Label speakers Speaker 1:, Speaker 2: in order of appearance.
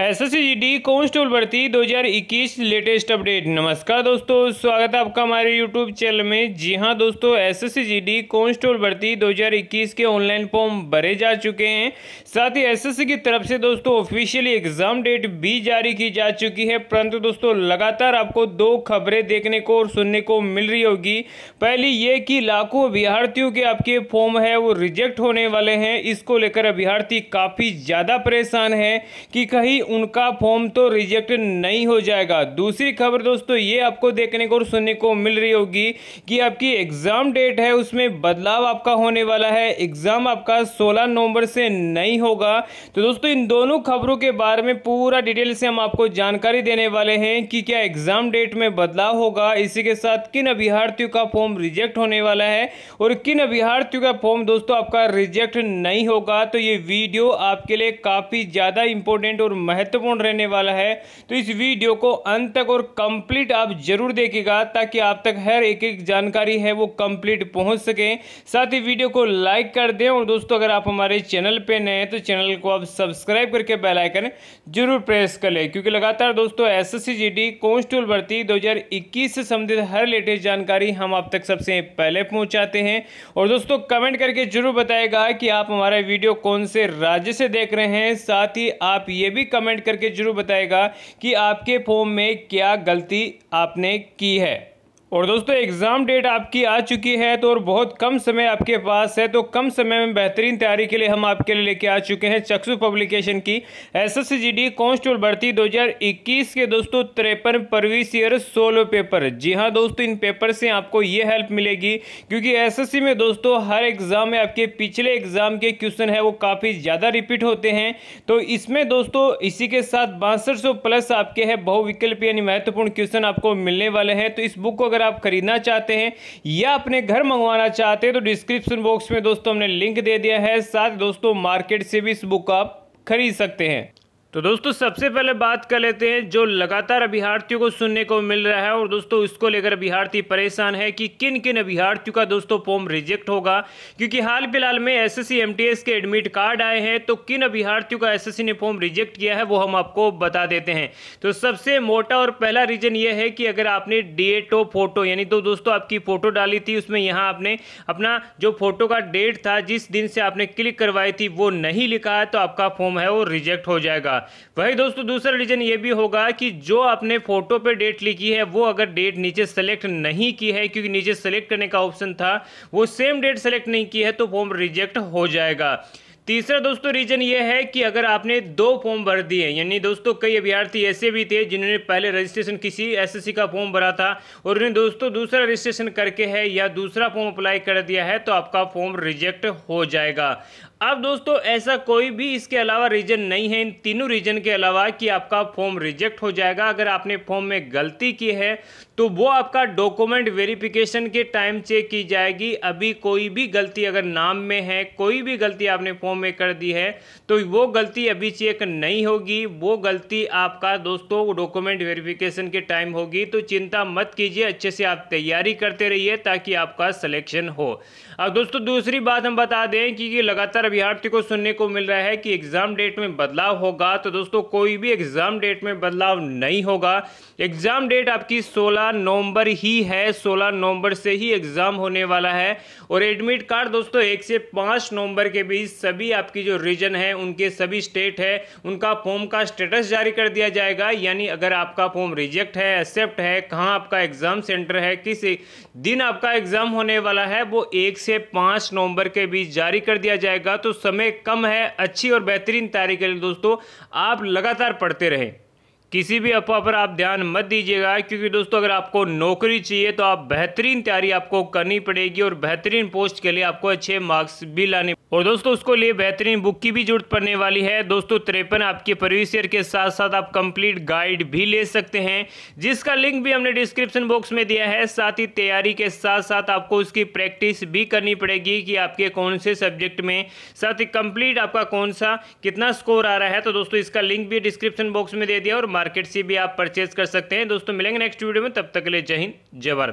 Speaker 1: S S C D constable भर्ती 2021 latest update नमस्कार दोस्तों स्वागत है आपका हमारे यूट्यूब चैनल में जी हां दोस्तों S S C D constable भर्ती 2021 के ऑनलाइन फॉर्म भरे जा चुके हैं साथ ही एस एस की तरफ से दोस्तों ऑफिशियली एग्जाम डेट भी जारी की जा चुकी है परंतु दोस्तों लगातार आपको दो खबरें देखने को और सुनने को मिल रही होगी पहली ये कि लाखों अभ्यार्थियों के आपके फॉर्म है वो रिजेक्ट होने वाले हैं इसको लेकर अभ्यार्थी काफ़ी ज़्यादा परेशान है कि कहीं उनका फॉर्म तो रिजेक्ट नहीं हो जाएगा दूसरी खबर दोस्तों ये आपको देखने को और सुनने को मिल रही होगी कि आपकी एग्ज़ाम डेट है उसमें बदलाव आपका होने वाला है एग्ज़ाम आपका सोलह नवंबर से नहीं होगा तो दोस्तों इन दोनों खबरों के बारे में पूरा डिटेल से हम आपको जानकारी देने वाले हैं कि क्या एग्ज़ाम डेट में बदलाव होगा इसी के साथ किन अभ्यार्थियों का फॉर्म रिजेक्ट होने वाला है और किन अभ्यार्थियों का फॉर्म दोस्तों आपका रिजेक्ट नहीं होगा तो ये वीडियो आपके लिए काफ़ी ज़्यादा इंपॉर्टेंट और महत्व महत्वपूर्ण रहने वाला है तो इस वीडियो को अंत तक और कंप्लीट आप जरूर देखिएगा ताकि आप तक हर एक एक जानकारी है वो कंप्लीट पहुंच सके साथ ही वीडियो को लाइक कर दें और दोस्तों अगर आप हमारे चैनल पर नए हैं तो चैनल को आप सब्सक्राइब करके बेलाइकन जरूर प्रेस कर लें क्योंकि लगातार दोस्तों एस एस कॉन्स्टेबल भर्ती दो से संबंधित हर लेटेस्ट जानकारी हम आप तक सबसे पहले पहुंचाते हैं और दोस्तों कमेंट करके जरूर बताएगा कि आप हमारा वीडियो कौन से राज्य से देख रहे हैं साथ ही आप ये भी कमेंट कमेंट करके ज़रूर बताएगा कि आपके फॉर्म में क्या गलती आपने की है और दोस्तों एग्ज़ाम डेट आपकी आ चुकी है तो और बहुत कम समय आपके पास है तो कम समय में बेहतरीन तैयारी के लिए हम आपके लिए लेके आ चुके हैं चक्षु पब्लिकेशन की S S G D constable भर्ती 2021 के दोस्तों तिरपन परवीस ईयर सोलो पेपर जी हाँ दोस्तों इन पेपर से आपको ये हेल्प मिलेगी क्योंकि एस में दोस्तों हर एग्ज़ाम में आपके पिछले एग्ज़ाम के क्वेश्चन है वो काफ़ी ज़्यादा रिपीट होते हैं तो इसमें दोस्तों इसी के साथ बासठ प्लस आपके है बहुविकल्प यानी महत्वपूर्ण क्वेश्चन आपको मिलने वाले हैं तो इस बुक को अगर अगर आप खरीदना चाहते हैं या अपने घर मंगवाना चाहते हैं तो डिस्क्रिप्शन बॉक्स में दोस्तों हमने लिंक दे दिया है साथ दोस्तों मार्केट से भी इस बुक आप खरीद सकते हैं तो दोस्तों सबसे पहले बात कर लेते हैं जो लगातार अभ्यार्थियों को सुनने को मिल रहा है और दोस्तों इसको लेकर अभ्यार्थी परेशान है कि किन किन अभ्यार्थियों का दोस्तों फॉर्म रिजेक्ट होगा क्योंकि हाल फिलहाल में एसएससी एमटीएस के एडमिट कार्ड आए हैं तो किन अभ्यार्थियों का एसएससी ने फॉर्म रिजेक्ट किया है वो हम आपको बता देते हैं तो सबसे मोटा और पहला रीजन ये है कि अगर आपने डेट ऑफ फोटो यानी तो दोस्तों आपकी फ़ोटो डाली थी उसमें यहाँ आपने अपना जो फोटो का डेट था जिस दिन से आपने क्लिक करवाई थी वो नहीं लिखा है तो आपका फॉर्म है वो रिजेक्ट हो जाएगा होगा वही दोस्तों दूसरा रीज़न ये भी होगा कि जो आपने फ़ोटो पे डेट लिखी है वो अगर डेट नीचे सेलेक्ट नहीं की है क्योंकि नीचे सेलेक्ट करने का ऑप्शन था वो सेम डेट सेलेक्ट नहीं की है तो फॉर्म रिजेक्ट हो जाएगा तीसरा दोस्तों रीजन ये है कि अगर आपने दो फॉर्म भर दिए यानी दोस्तों कई अभ्यर्थी ऐसे भी थे जिन्होंने पहले रजिस्ट्रेशन किसी एसएससी का फॉर्म भरा था और उन्हें दोस्तों दूसरा रजिस्ट्रेशन करके है या दूसरा फॉर्म अप्लाई कर दिया है तो आपका फॉर्म रिजेक्ट हो जाएगा अब दोस्तों ऐसा कोई भी इसके अलावा रीज़न नहीं है इन तीनों रीज़न के अलावा कि आपका फॉर्म रिजेक्ट हो जाएगा अगर आपने फॉर्म में गलती की है तो वो आपका डॉक्यूमेंट वेरिफिकेशन के टाइम चेक की जाएगी अभी कोई भी गलती अगर नाम में है कोई भी गलती आपने फॉर्म में कर दी है तो वो गलती अभी चेक नहीं होगी वो गलती आपका दोस्तों डॉक्यूमेंट वेरिफिकेशन के टाइम होगी तो चिंता मत कीजिए अच्छे से आप तैयारी करते रहिए ताकि आपका सलेक्शन हो अब दोस्तों दूसरी बात हम बता दें कि लगातार अभ्यर्थी को सुनने को मिल रहा है कि एग्ज़ाम डेट में बदलाव होगा तो दोस्तों कोई भी एग्ज़ाम डेट में बदलाव नहीं होगा एग्ज़ाम डेट आपकी 16 नवंबर ही है 16 नवंबर से ही एग्ज़ाम होने वाला है और एडमिट कार्ड दोस्तों एक से पांच नवंबर के बीच सभी आपकी जो रीजन है उनके सभी स्टेट है उनका फॉर्म का स्टेटस जारी कर दिया जाएगा यानी अगर आपका फॉर्म रिजेक्ट है एक्सेप्ट है कहाँ आपका एग्ज़ाम सेंटर है किस दिन आपका एग्ज़ाम होने वाला है वो एक से पांच नवंबर के बीच जारी कर दिया जाएगा तो समय कम है अच्छी और बेहतरीन तैयारी के लिए दोस्तों आप लगातार पढ़ते रहें किसी भी अफवाह पर आप ध्यान मत दीजिएगा क्योंकि दोस्तों अगर आपको नौकरी चाहिए तो आप बेहतरीन तैयारी आपको करनी पड़ेगी और बेहतरीन पोस्ट के लिए आपको अच्छे मार्क्स भी लाने और दोस्तों उसको लिए बेहतरीन बुक की भी जरूरत पड़ने वाली है दोस्तों त्रेपन आपके परवेज के साथ साथ आप कंप्लीट गाइड भी ले सकते हैं जिसका लिंक भी हमने डिस्क्रिप्शन बॉक्स में दिया है साथ ही तैयारी के साथ साथ आपको उसकी प्रैक्टिस भी करनी पड़ेगी कि आपके कौन से सब्जेक्ट में साथ ही कंप्लीट आपका कौन सा कितना स्कोर आ रहा है तो दोस्तों इसका लिंक भी डिस्क्रिप्शन बॉक्स में दे दिया और मार्केट से भी आप परचेज कर सकते हैं दोस्तों मिलेंगे नेक्स्ट वीडियो में तब तक के लिए जय हिंद जय